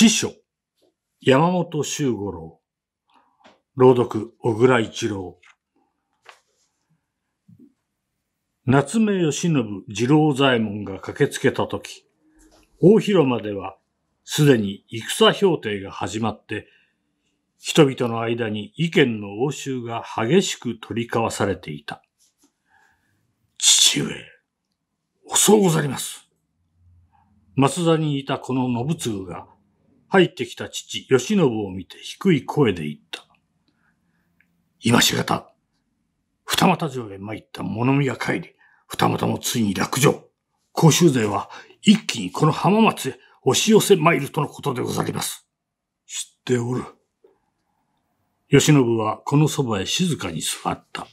師匠、山本周五郎。朗読、小倉一郎。夏目義信二郎左衛門が駆けつけたとき、大広間ではすでに戦評定が始まって、人々の間に意見の応酬が激しく取り交わされていた。父上、遅うござります。松田にいたこの信次が入ってきた父、吉信を見て低い声で言った。今しがた、二股城へ参った物見が帰り、二股もついに落城。甲州勢は一気にこの浜松へ押し寄せ参るとのことでございます。知っておる。吉信はこのそばへ静かに座った。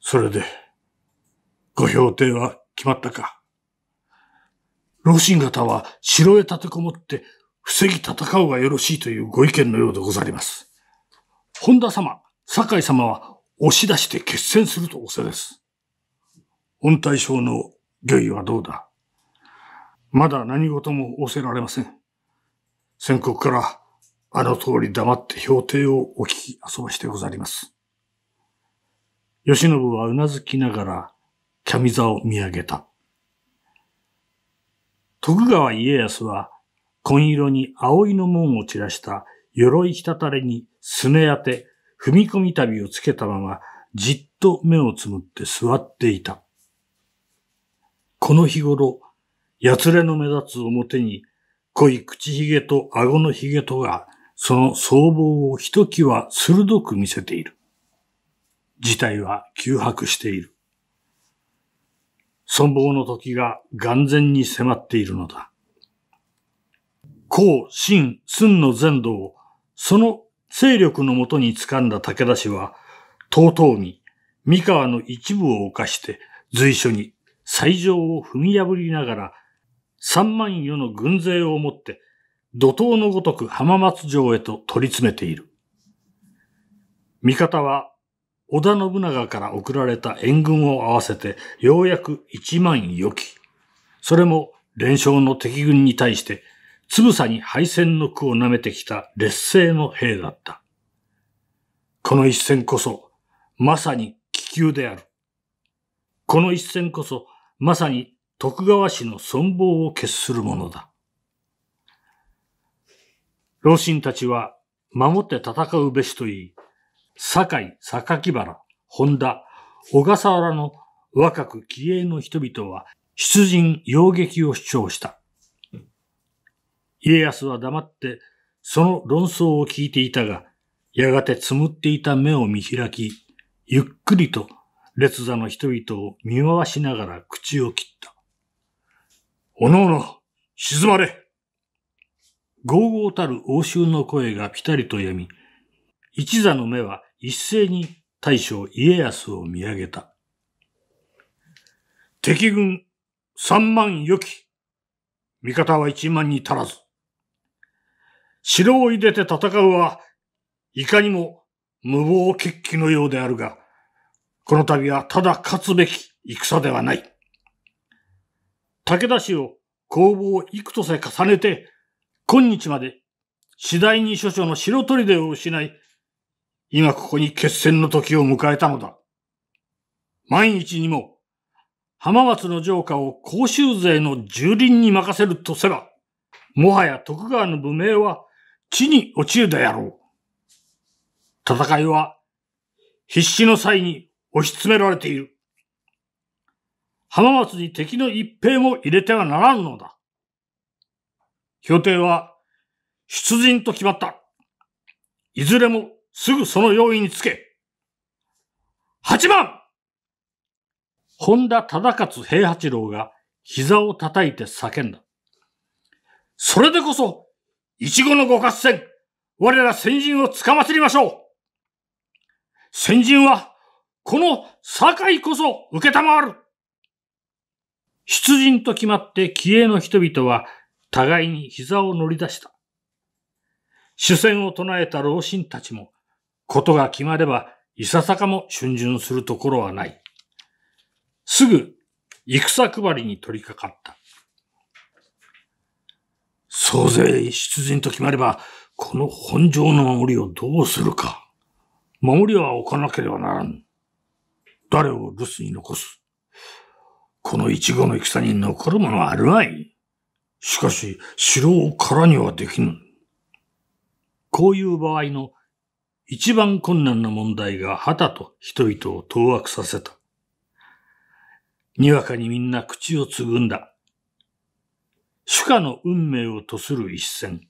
それで、ご評定は決まったか老神方は城へ立てこもって防ぎ戦うがよろしいというご意見のようでございます。本田様、酒井様は押し出して決戦すると仰せです。本大将の御意はどうだまだ何事も仰せられません。宣告からあの通り黙って標定をお聞き遊ばしてござります。吉信はうなずきながら、キャミ座を見上げた。徳川家康は、紺色に葵の門を散らした鎧ひたたれにすね当て、踏み込み旅をつけたまま、じっと目をつむって座っていた。この日頃、やつれの目立つ表に、濃い口ひげと顎のひげとが、その相帽をひときわ鋭く見せている。事態は急迫している。存亡の時が眼前に迫っているのだ。孔、秦、寸の全土をその勢力のもとに掴んだ武田氏は、とうとうに三河の一部を犯して随所に最上を踏み破りながら、三万余の軍勢をもって怒涛のごとく浜松城へと取り詰めている。味方は織田信長から送られた援軍を合わせて、ようやく一万余期。それも連勝の敵軍に対して、つぶさに敗戦の苦を舐めてきた劣勢の兵だった。この一戦こそ、まさに気球である。この一戦こそ、まさに徳川氏の存亡を決するものだ。老臣たちは守って戦うべしと言い、堺、榊原、本田、小笠原の若く気鋭の人々は出陣要撃を主張した。家康は黙ってその論争を聞いていたが、やがてつむっていた目を見開き、ゆっくりと列座の人々を見回しながら口を切った。おのおの、静まれ豪々たる応酬の声がぴたりとやみ、一座の目は一斉に大将家康を見上げた。敵軍三万余き。味方は一万に足らず。城を入れて戦うは、いかにも無謀決起のようであるが、この度はただ勝つべき戦ではない。武田氏を攻防幾とせ重ねて、今日まで次第に諸々の白砦を失い、今ここに決戦の時を迎えたのだ。万一にも、浜松の城下を甲州勢の蹂林に任せるとせば、もはや徳川の無名は地に落ちるであろう。戦いは必死の際に押し詰められている。浜松に敵の一兵も入れてはならんのだ。評定は出陣と決まった。いずれもすぐその要因につけ。8番本田忠勝平八郎が膝を叩いて叫んだ。それでこそ、いちごのご合戦、我ら先人をつかまつりましょう先人は、この堺こそ受けたまわる出陣と決まって気鋭の人々は、互いに膝を乗り出した。主戦を唱えた老臣たちも、ことが決まれば、いささかも春巡するところはない。すぐ、戦配りに取り掛かった。総勢出陣と決まれば、この本城の守りをどうするか。守りは置かなければならん。誰を留守に残す。この一号の戦に残るものはあるまい。しかし、城を空にはできぬ。こういう場合の一番困難な問題が旗と人々を当惑させた。にわかにみんな口をつぐんだ。主家の運命をとする一戦。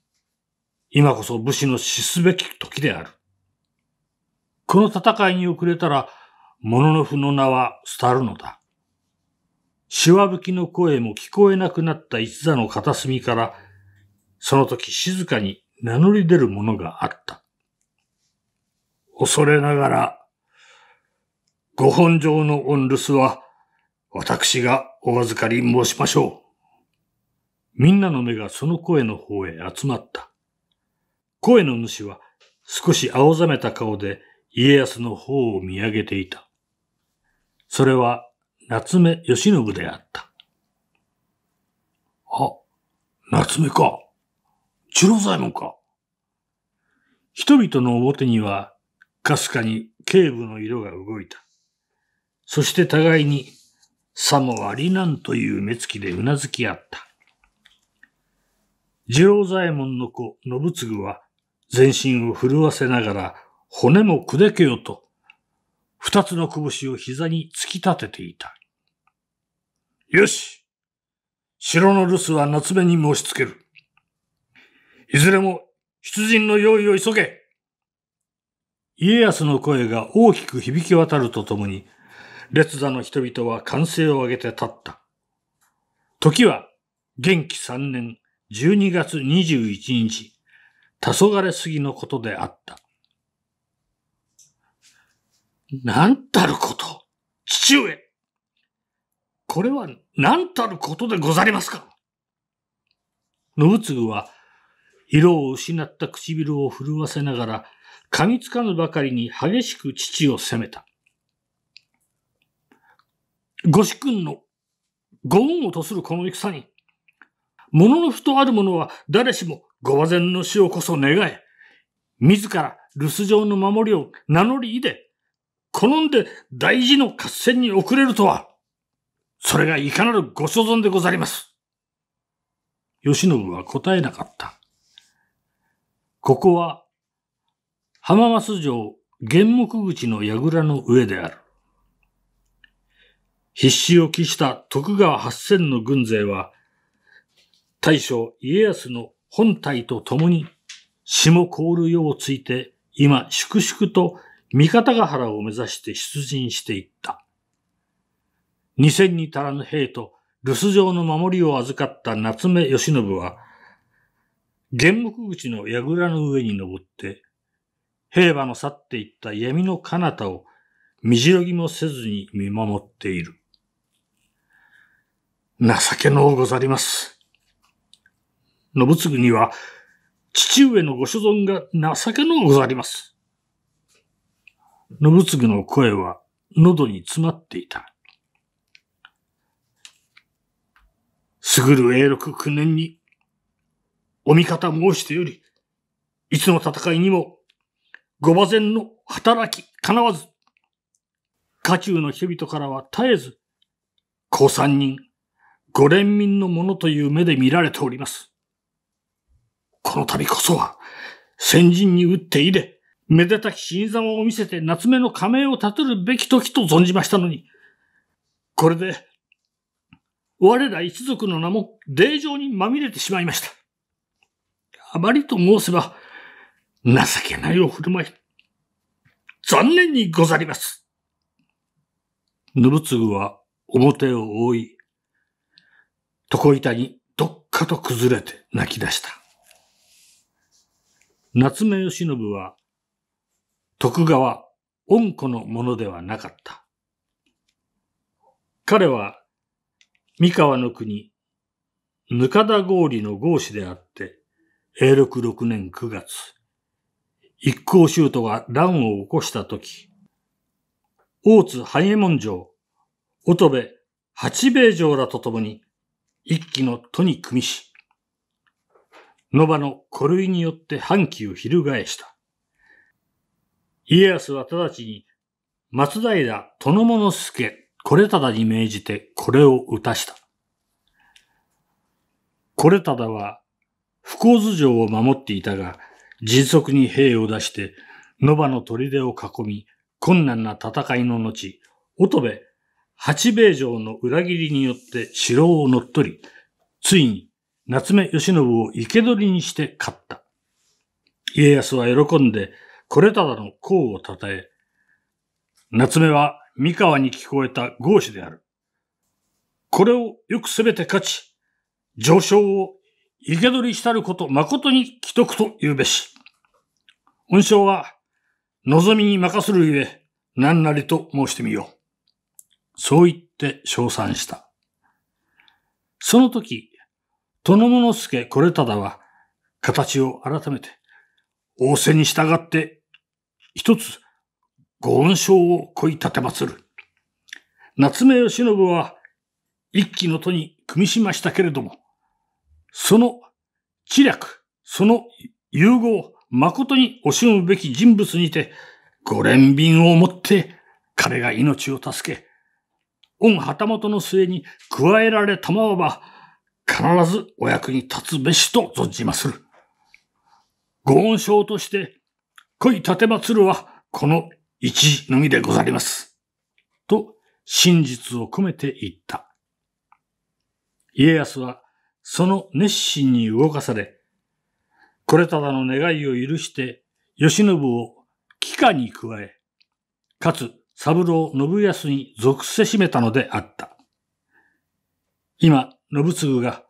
今こそ武士の死すべき時である。この戦いに遅れたら、物のノの名は廃るのだ。しわぶきの声も聞こえなくなった一座の片隅から、その時静かに名乗り出るものがあった。恐れながら、ご本上の御留守は、私がお預かり申しましょう。みんなの目がその声の方へ集まった。声の主は少し青ざめた顔で家康の方を見上げていた。それは夏目義信であった。あ、夏目か。十郎左衛門か。人々の表にはかすかに警部の色が動いた。そして互いに、さもありなんという目つきでうなずき合った。次郎左衛門の子、信次は、全身を震わせながら、骨も砕けよと、二つの拳を膝に突き立てていた。よし城の留守は夏目に申し付ける。いずれも、出陣の用意を急げ家康の声が大きく響き渡るとともに、列座の人々は歓声を上げて立った。時は、元気三年十二月二十一日、黄昏すぎのことであった。なんたること、父上これは何たることでござりますか信次は、色を失った唇を震わせながら、噛みつかぬばかりに激しく父を責めた。ご主君のご恩をとするこの戦に、物のふとある者は誰しもご和前の死をこそ願え、自ら留守状の守りを名乗り入で、好んで大事の合戦に遅れるとは、それがいかなるご所存でござります。吉信は答えなかった。ここは浜松城玄目口の櫓の上である。必死を期した徳川八千の軍勢は、大将家康の本体と共に、下凍る世をついて、今粛々と三方ヶ原を目指して出陣していった。二千に足らぬ兵と留守城の守りを預かった夏目義信は、玄木口の櫓の上に登って、平和の去っていった闇の彼方をみじろぎもせずに見守っている。情けのうござります。信次には、父上のご所存が情けのうござります。信次の声は喉に詰まっていた。すぐる永禄九年に、お味方申してより、いつの戦いにもご馬前の働き、かなわず。家中の人々からは絶えず、高三人、ご連民のものという目で見られております。この度こそは、先人に打って入れ、めでたき新様を見せて夏目の仮面を立てるべき時と存じましたのに、これで、我ら一族の名も霊場にまみれてしまいました。あまりと申せば、情けないお振る舞い。残念にござります。信ぐは表を覆い、床板にどっかと崩れて泣き出した。夏目義信は、徳川恩子のものではなかった。彼は、三河の国、ぬかだ郡の合子であって、永禄六年九月、一向衆ュが乱を起こしたとき、大津半右衛門城、乙部八兵衛城らとともに、一気の都に組みし、野場の古類によって反旗を翻した。家康は直ちに、松平殿物助、これただに命じてこれを打たした。これただは、不幸図城を守っていたが、迅速に兵を出して、野場の砦を囲み、困難な戦いの後、乙部、八兵衛城の裏切りによって城を乗っ取り、ついに夏目義信を生け捕りにして勝った。家康は喜んで、これただの功を称え、夏目は三河に聞こえた豪士である。これをよくすべて勝ち、上昇を生け捕りしたること誠に既得と言うべし。恩賞は、望みに任するゆえ、何なりと申してみよう。そう言って称賛した。その時、殿物助これただは、形を改めて、仰せに従って、一つ、ご恩賞を恋立てまつる。夏目義信は、一期の都に組みしましたけれども、その知略、その融合、誠に惜しむべき人物にて、五連瓶を持って彼が命を助け、御旗本の末に加えられたまわば、必ずお役に立つべしと存じまする。ご恩賞として、恋立てまつるは、この一時のみでござります。と、真実を込めて言った。家康は、その熱心に動かされ、これただの願いを許して、吉信を帰化に加え、かつ三郎信康に属せしめたのであった。今、信次が、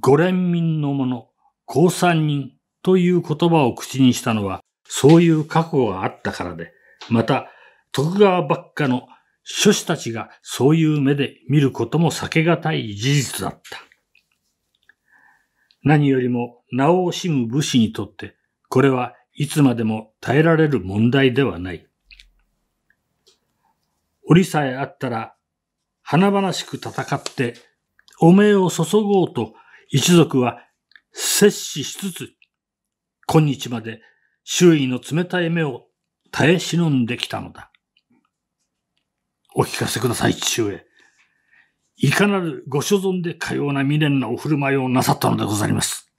五連民の者、高三人という言葉を口にしたのは、そういう過去があったからで、また、徳川ばっかの諸子たちがそういう目で見ることも避けがたい事実だった。何よりも名を惜しむ武士にとって、これはいつまでも耐えられる問題ではない。折さえあったら、華々しく戦って、汚名を注ごうと一族は摂氏しつつ、今日まで周囲の冷たい目を耐え忍んできたのだ。お聞かせください、父上。いかなるご所存でかような未練なお振る舞いをなさったのでございます。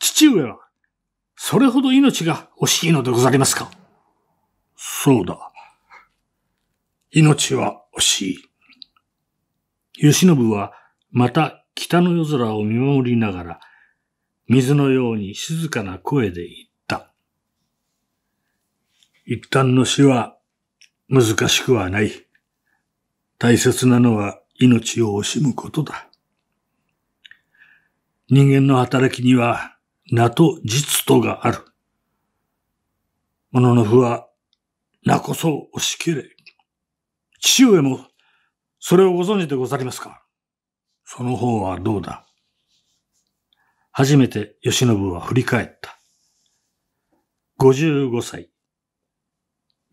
父上は、それほど命が惜しいのでございますかそうだ。命は惜しい。慶喜は、また北の夜空を見守りながら、水のように静かな声で言った。一旦の死は難しくはない。大切なのは命を惜しむことだ。人間の働きには名と実とがある。もの不は名こそ押し切れ。父上もそれをご存知でござりますかその方はどうだ初めて吉信は振り返った。五十五歳。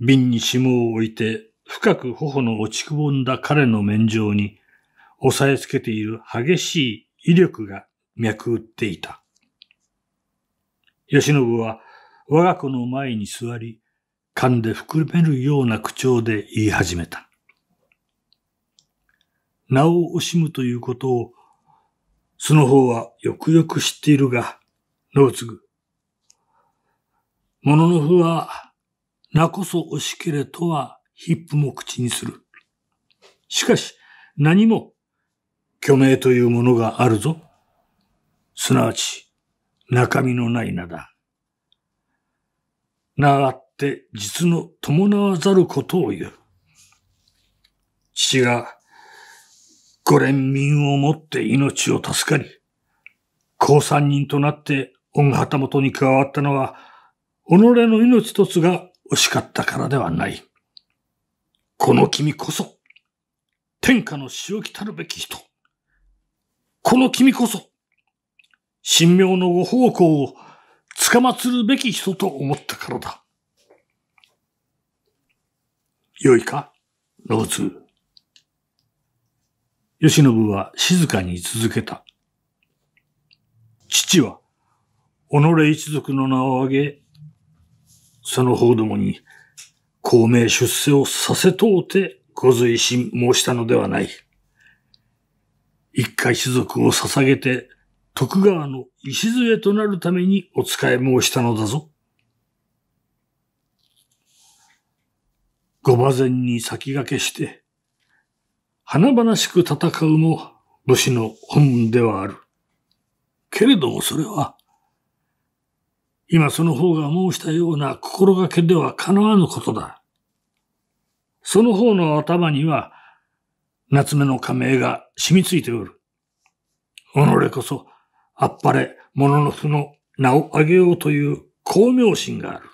瓶に霜を置いて深く頬の落ちくぼんだ彼の面上に、押さえつけている激しい威力が脈打っていた。吉信は我が子の前に座り、噛んで含めるような口調で言い始めた。名を惜しむということを、その方はよくよく知っているが、野ぐ。もののふは、名こそ惜しけれとはヒップも口にする。しかし、何も、虚名というものがあるぞ。すなわち、中身のない名だ。名あって実の伴わざることを言う。父が、ご連民をもって命を助かり、高三人となって恩旗元に加わったのは、己の命とつが惜しかったからではない。この君こそ、天下の塩来きたるべき人。この君こそ、神妙のご奉公をつかまつるべき人と思ったからだ。良いか、老通。吉信は静かに続けた。父は、己一族の名を挙げ、そのどもに、公明出世をさせとうてご随心申したのではない。一家種族を捧げて徳川の礎となるためにお使い申したのだぞ。ご馬前に先駆けして、華々しく戦うも武士の本ではある。けれどもそれは、今その方が申したような心がけではかなわぬことだ。その方の頭には、夏目の仮名が染みついておる。己こそ、あっぱれ、もののふの名をあげようという巧妙心がある。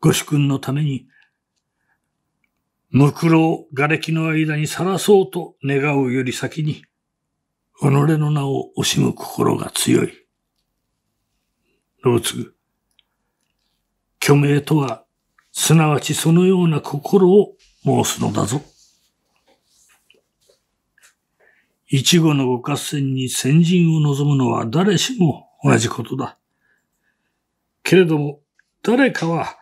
ご主君のために、むくろを、瓦礫の間にさらそうと願うより先に、己の名を惜しむ心が強い。ローツ。虚名とは、すなわちそのような心を申すのだぞ。一語のご合戦に先陣を望むのは誰しも同じことだ。けれども、誰かは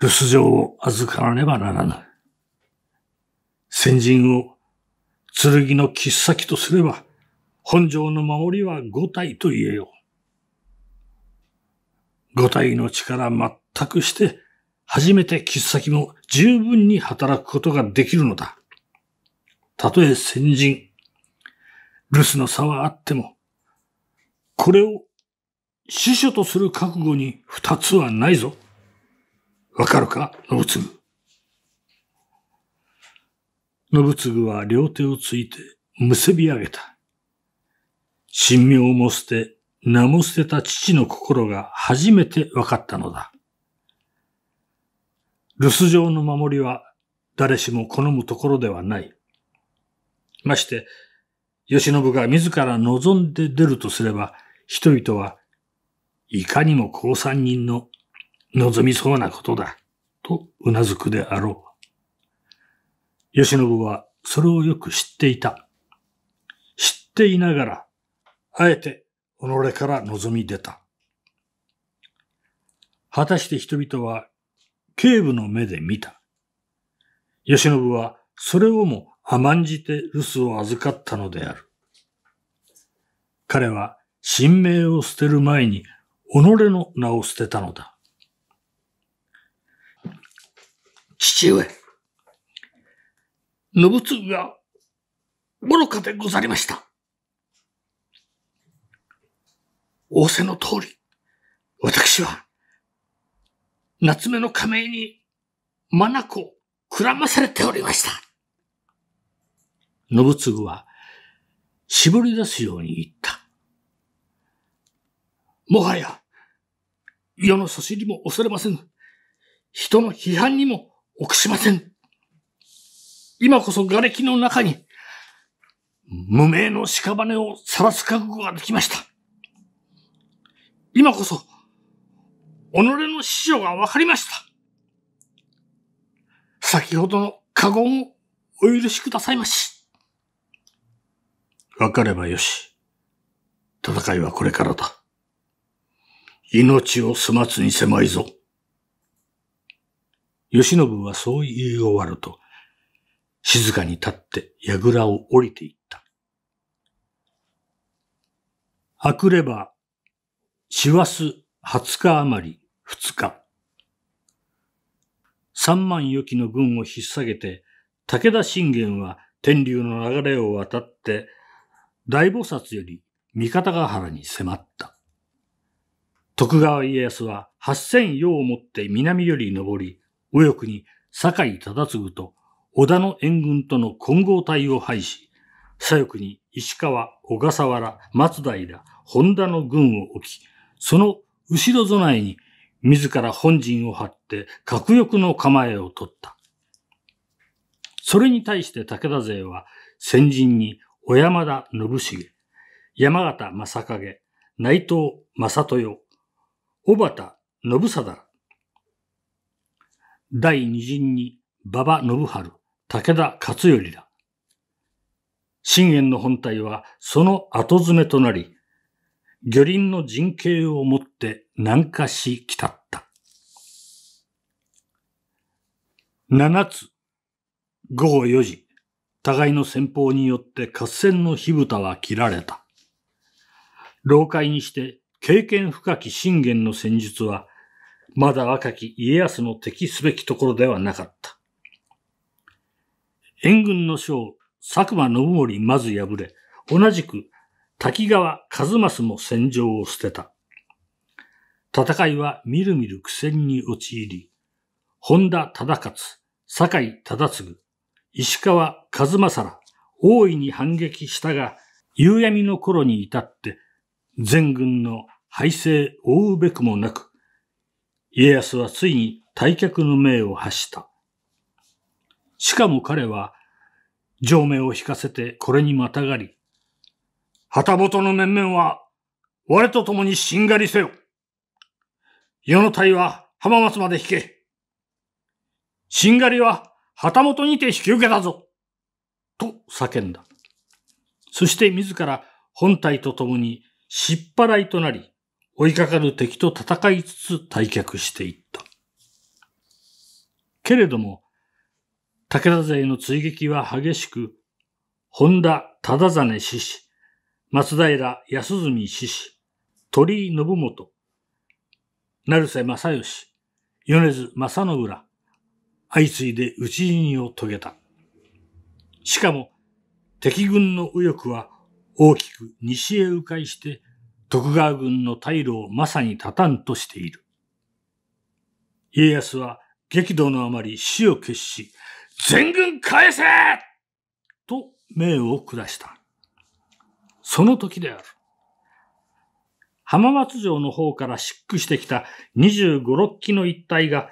留守状を預からねばならぬ。先陣を剣の切っ先とすれば、本城の守りは五体と言えよう。五体の力全くして、初めて切っ先も十分に働くことができるのだ。たとえ先人、留守の差はあっても、これを死書とする覚悟に二つはないぞ。わかるか、信次。信次は両手をついてむせび上げた。神妙も捨て、名も捨てた父の心が初めて分かったのだ。留守城の守りは誰しも好むところではない。まして、吉信が自ら望んで出るとすれば、人々はいかにも高三人の望みそうなことだ、と頷くであろう。吉信はそれをよく知っていた。知っていながら、あえて己から望み出た。果たして人々は、警部の目で見た。慶喜は、それをも甘んじて留守を預かったのである。彼は、神明を捨てる前に、己の名を捨てたのだ。父上、信次が愚かでござりました。仰せの通り、私は、夏目の仮名に、マナコ、くらまされておりました。信次は、絞り出すように言った。もはや、世のそしりも恐れません。人の批判にも臆しません。今こそ瓦礫の中に、無名の屍を晒す覚悟ができました。今こそ、己の師匠が分かりました。先ほどの過言をお許しくださいまし。分かればよし。戦いはこれからだ。命を済ま末に狭いぞ。吉信はそう言い終わると、静かに立って櫓を降りていった。あくれば師走20日余り2日。三万余機の軍を引っ下げて、武田信玄は天竜の流れを渡って、大菩薩より三方ヶ原に迫った。徳川家康は八千余をもって南より登り、右翼に酒井忠次と織田の援軍との混合体を配し、左翼に石川、小笠原、松平、本田の軍を置き、その後ろ備えに自ら本陣を張って核欲の構えを取った。それに対して武田勢は先陣に小山田信繁、山形正景、内藤正豊、小畑信貞、第二陣に馬場信春、武田勝頼だ。信玄の本体はその後詰めとなり、魚林の陣形をもって南下し来たった。七つ、午後四時、互いの戦法によって合戦の火蓋は切られた。老下にして経験深き信玄の戦術は、まだ若き家康の敵すべきところではなかった。援軍の将、佐久間信盛まず敗れ、同じく滝川一正も戦場を捨てた。戦いはみるみる苦戦に陥り、本田忠勝、酒井忠次、石川一正ら大いに反撃したが、夕闇の頃に至って全軍の敗勢を追うべくもなく、家康はついに退却の命を発した。しかも彼は、上目を引かせてこれにまたがり、旗本の面々は、我と共にしんがりせよ。世の隊は浜松まで引け。しんがりは旗本にて引き受けたぞ。と叫んだ。そして自ら本隊と共にしっ払いとなり、追いかかる敵と戦いつつ退却していった。けれども、武田勢の追撃は激しく、本田忠真志松平安住志士、鳥居信元、成瀬正義、米津正信ら、相次いで討ち死にを遂げた。しかも、敵軍の右翼は大きく西へ迂回して、徳川軍の退路をまさに立たんとしている。家康は激怒のあまり死を決し、全軍返せと命を下した。その時である。浜松城の方から漆喰してきた25、6機の一帯が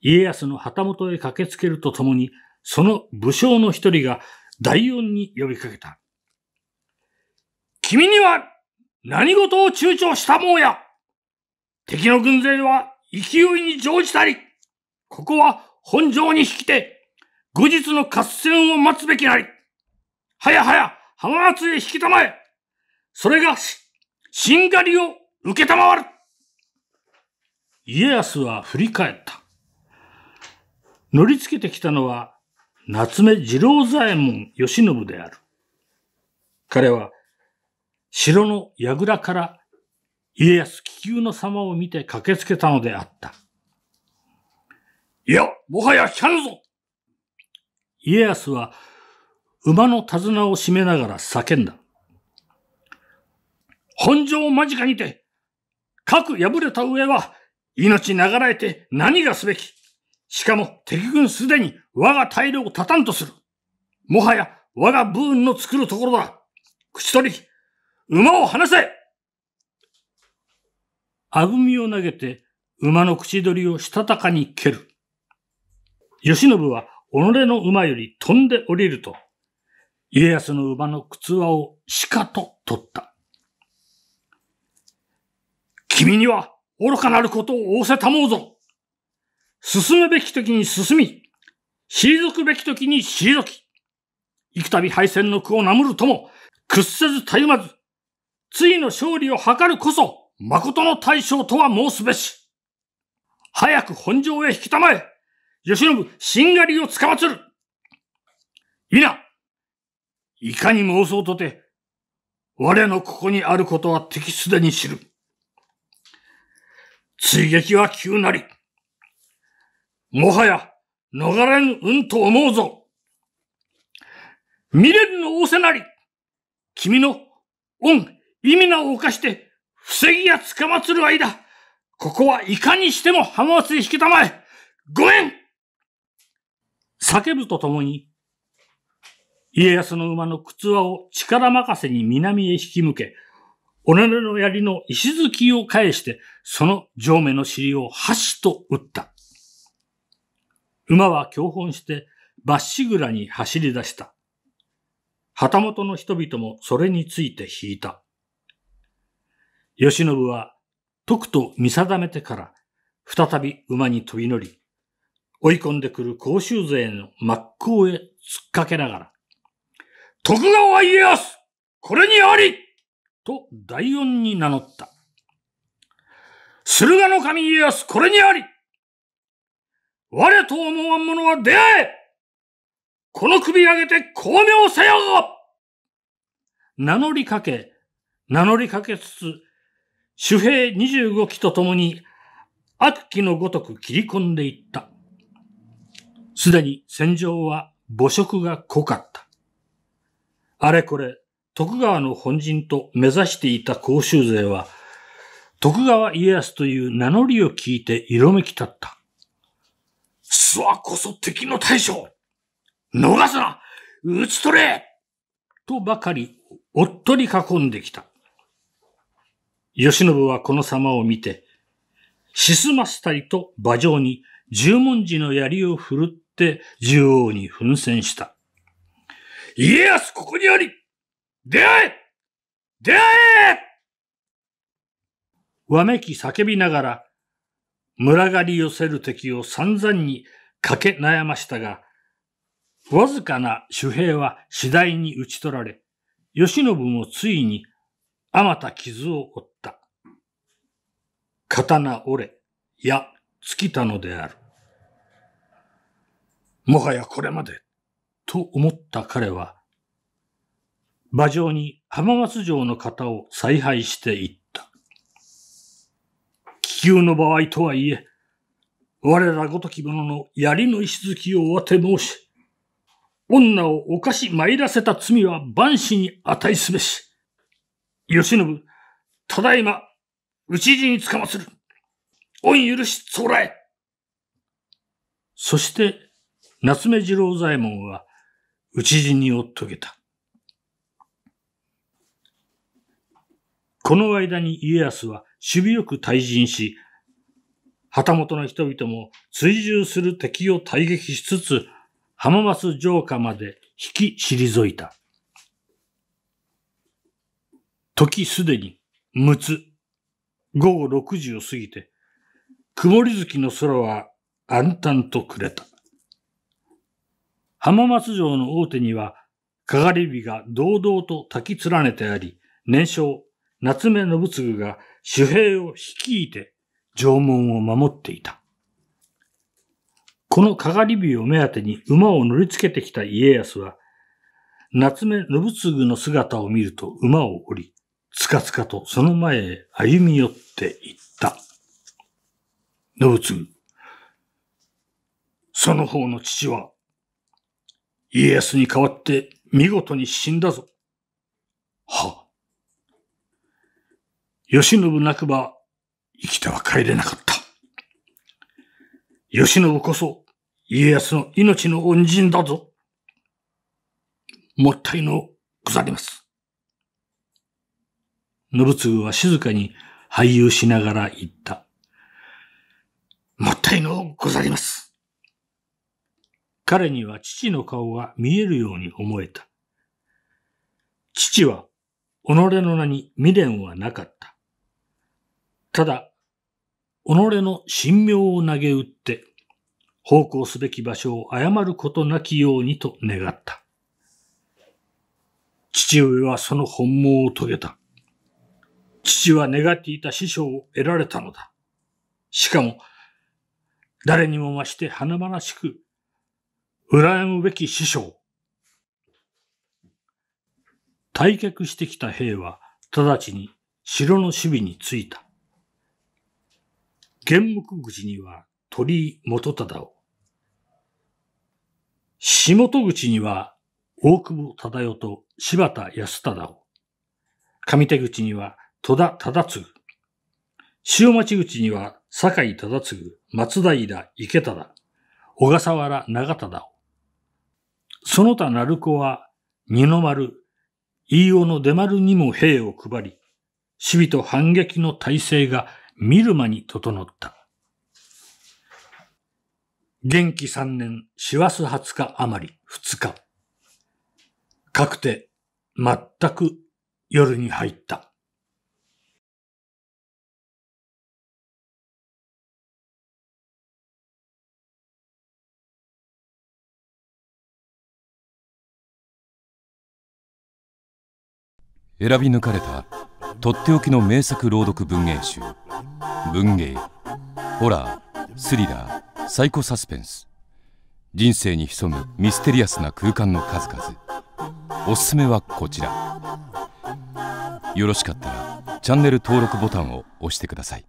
家康の旗本へ駆けつけるとともに、その武将の一人が大音に呼びかけた。君には何事を躊躇したもんや敵の軍勢は勢いに乗じたり、ここは本城に引きて、後日の合戦を待つべきなり。はやはや浜松へ引きたまえそれが、しんがりを受けたまわる家康は振り返った。乗りつけてきたのは、夏目二郎左衛門義信である。彼は、城の櫓から家康気球の様を見て駆けつけたのであった。いや、もはや来たるぞ家康は馬の手綱を締めながら叫んだ。本庄間近にて、各破れた上は、命ながらえて何がすべき。しかも敵軍すでに我が大量をたたんとする。もはや我が武運の作るところだ。口取り、馬を離せあぐみを投げて馬の口取りをしたたかに蹴る。吉信は己の馬より飛んで降りると、家康の馬の靴輪を鹿と取った。君には愚かなることを仰せたもうぞ。進むべき時に進み、退くべき時に退き、幾度敗戦の苦をなむるとも、屈せずたゆまず、ついの勝利を図るこそ、誠の大将とは申すべし。早く本城へ引きたまえ、吉信、新狩りをつかまつる。いな、いかに妄想とて、我のここにあることは敵すでに知る。追撃は急なり。もはや、逃れん運と思うぞ。未練の仰せなり。君の恩、意味なを犯して、防ぎや捕まつる間、ここはいかにしても浜松に引きたまえ。ごめん叫ぶとともに、家康の馬の靴輪を力任せに南へ引き向け、おの槍の石突きを返して、その上目の尻を箸と打った。馬は狂奔して、バッシグラに走り出した。旗本の人々もそれについて引いた。吉信は、徳と見定めてから、再び馬に飛び乗り、追い込んでくる甲州勢の真っ向へ突っかけながら、徳川家康これにありと大恩に名乗った。駿河の神家康これにあり我と思わん者は出会えこの首上げて巧妙せよ名乗りかけ、名乗りかけつつ、主兵十五機と共に、悪鬼のごとく切り込んでいった。すでに戦場は母色が濃かった。あれこれ徳川の本陣と目指していた甲州勢は、徳川家康という名乗りを聞いて色めき立った。諏訪こそ敵の大将逃すな撃ち取れとばかり、おっとり囲んできた。吉信はこの様を見て、沈まマたりと馬上に十文字の槍を振るって縦横に奮戦した。家康ここにあり出会え出会えわめき叫びながら、群がり寄せる敵を散々に駆け悩ましたが、わずかな主兵は次第に打ち取られ、慶喜もついに、あまた傷を負った。刀折れ、や、尽きたのである。もはやこれまで、と思った彼は、馬上に浜松城の方を采配していった。気球の場合とはいえ、我らごとき者の槍の石突きを当て申し、女を犯し参らせた罪は万死に値すべし。吉信、ただいま、討ち死につかまつる。恩許しつらえ。そして、夏目次郎左衛門は、討ち死にっとけた。この間に家康は守備よく退陣し、旗本の人々も追従する敵を退撃しつつ、浜松城下まで引き退いた。時すでに、6つ、午後6時を過ぎて、曇り月の空は暗淡と暮れた。浜松城の大手には、かがり火が堂々と焚き連ねてあり、燃焼夏目信次が主兵を率いて城門を守っていた。このかがり火を目当てに馬を乗りつけてきた家康は、夏目信次の姿を見ると馬を降り、つかつかとその前へ歩み寄っていった。信次、その方の父は、家康に代わって見事に死んだぞ。は、慶喜なくば、生きては帰れなかった。慶喜こそ、家康の命の恩人だぞ。もったいのござります。信次は静かに俳優しながら言った。もったいのござります。彼には父の顔が見えるように思えた。父は、己の名に未練はなかった。ただ、己の神妙を投げ打って、奉公すべき場所を誤ることなきようにと願った。父上はその本望を遂げた。父は願っていた師匠を得られたのだ。しかも、誰にも増して華々しく、羨むべき師匠。退却してきた兵は、直ちに城の守備についた。玄木口には鳥元忠を、下戸口には大久保忠代と柴田康忠を、上手口には戸田忠次、潮町口には堺井忠次、松平池忠、小笠原長忠を、その他鳴子は二の丸、飯尾の出丸にも兵を配り、守備と反撃の体制が見る間に整った。元気三年、師走二十日余り、二日。かくて、全く夜に入った。選び抜かれたとっておきの名作朗読文芸集文芸ホラースリラーサイコサスペンス人生に潜むミステリアスな空間の数々おすすめはこちらよろしかったらチャンネル登録ボタンを押してください